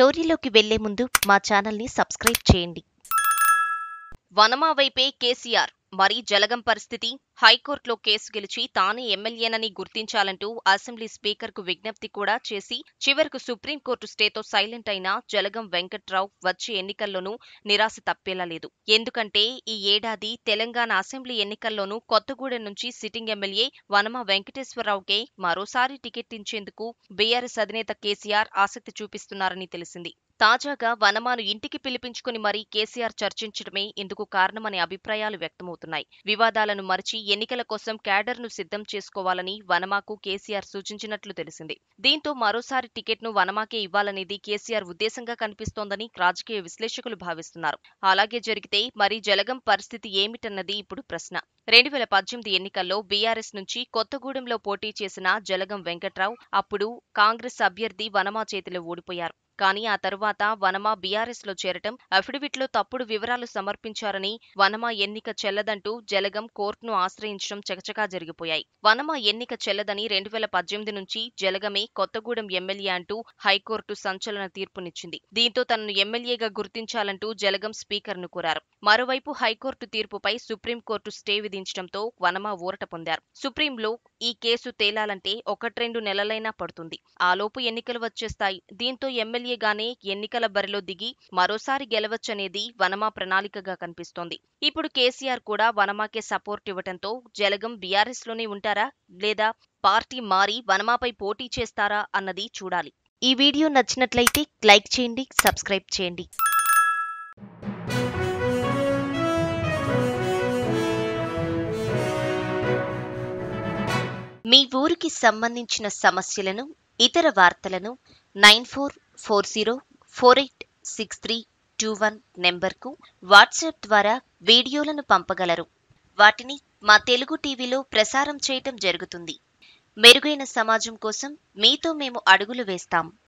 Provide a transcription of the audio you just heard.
స్టోరీలోకి వెళ్లే ముందు మా ఛానల్ని సబ్స్క్రైబ్ చేయండి వనమా వైపే కేసీఆర్ మరి జలగం పరిస్థితి హైకోర్టులో కేసు గెలిచి తానే ఎమ్మెల్యేనని గుర్తించాలంటూ అసెంబ్లీ స్పీకర్కు విజ్ఞప్తి కూడా చేసి చివరకు సుప్రీంకోర్టు స్టేతో సైలెంట్ అయిన జలగం వెంకట్రావు వచ్చే ఎన్నికల్లోనూ నిరాశ తప్పేలా లేదు ఎందుకంటే ఈ ఏడాది తెలంగాణ అసెంబ్లీ ఎన్నికల్లోనూ కొత్తగూడెం నుంచి సిట్టింగ్ ఎమ్మెల్యే వనమ వెంకటేశ్వరరావుకే మరోసారి టికెట్ ఇచ్చేందుకు బీఆర్ఎస్ అధినేత కేసీఆర్ ఆసక్తి చూపిస్తున్నారని తెలిసింది తాజాగా వనమాను ఇంటికి పిలిపించుకుని మరీ కేసీఆర్ చర్చించడమే ఇందుకు కారణమనే అభిప్రాయాలు వ్యక్తమవుతున్నాయి వివాదాలను మరిచి ఎన్నికల కోసం క్యాడర్ను సిద్ధం చేసుకోవాలని వనమాకు కేసీఆర్ సూచించినట్లు తెలిసింది దీంతో మరోసారి టికెట్ను వనమాకే ఇవ్వాలనేది కేసీఆర్ ఉద్దేశంగా కనిపిస్తోందని రాజకీయ విశ్లేషకులు భావిస్తున్నారు అలాగే జరిగితే మరి జలగం పరిస్థితి ఏమిటన్నది ఇప్పుడు ప్రశ్న రెండు వేల పద్దెనిమిది ఎన్నికల్లో బీఆర్ఎస్ నుంచి కొత్తగూడెంలో పోటీ చేసిన జలగం వెంకట్రావు అప్పుడు కాంగ్రెస్ అభ్యర్థి వనమా చేతిలో ఓడిపోయారు కానీ ఆ తర్వాత వనమ లో చేరటం అఫిడవిట్లో తప్పుడు వివరాలు సమర్పించారని వనమ ఎన్నిక చెల్లదంటూ జలగం కోర్టును ఆశ్రయించడం చకచకా జరిగిపోయాయి వనమ ఎన్నిక చెల్లదని రెండు వేల పద్దెనిమిది నుంచి జలగమే కొత్తగూడెం ఎమ్మెల్యే అంటూ హైకోర్టు సంచలన తీర్పునిచ్చింది దీంతో తనను ఎమ్మెల్యేగా గుర్తించాలంటూ జలగం స్పీకర్ ను కోరారు మరోవైపు హైకోర్టు తీర్పుపై సుప్రీంకోర్టు స్టే విధించడంతో వనమ ఊరట పొందారు సుప్రీంలో ఈ కేసు తేలాలంటే ఒకట్రెండు నెలలైనా పడుతుంది ఆలోపు ఎన్నికలు వచ్చేస్తాయి దీంతో ఎమ్మెల్యే ఎమ్మెల్యేగానే ఎన్నికల బరిలో దిగి మరోసారి గెలవచ్చనేది వనమా ప్రణాళికగా కనిపిస్తోంది ఇప్పుడు కేసీఆర్ కూడా వనమాకే సపోర్ట్ ఇవ్వటంతో జలగం బీఆర్ఎస్లోనే ఉంటారా లేదా పార్టీ మారి వనమాపై పోటీ చేస్తారా అన్నది చూడాలి ఈ వీడియో నచ్చినట్లయితే లైక్ చేయండి సబ్స్క్రైబ్ చేయండి మీ ఊరికి సంబంధించిన సమస్యలను ఇతర వార్తలను nine four four zero four eight six three two one నెంబర్కు వాట్సాప్ ద్వారా వీడియోలను పంపగలరు వాటిని మా తెలుగు టీవీలో ప్రసారం చేయటం జరుగుతుంది మెరుగైన సమాజం కోసం మీతో మేము అడుగులు వేస్తాం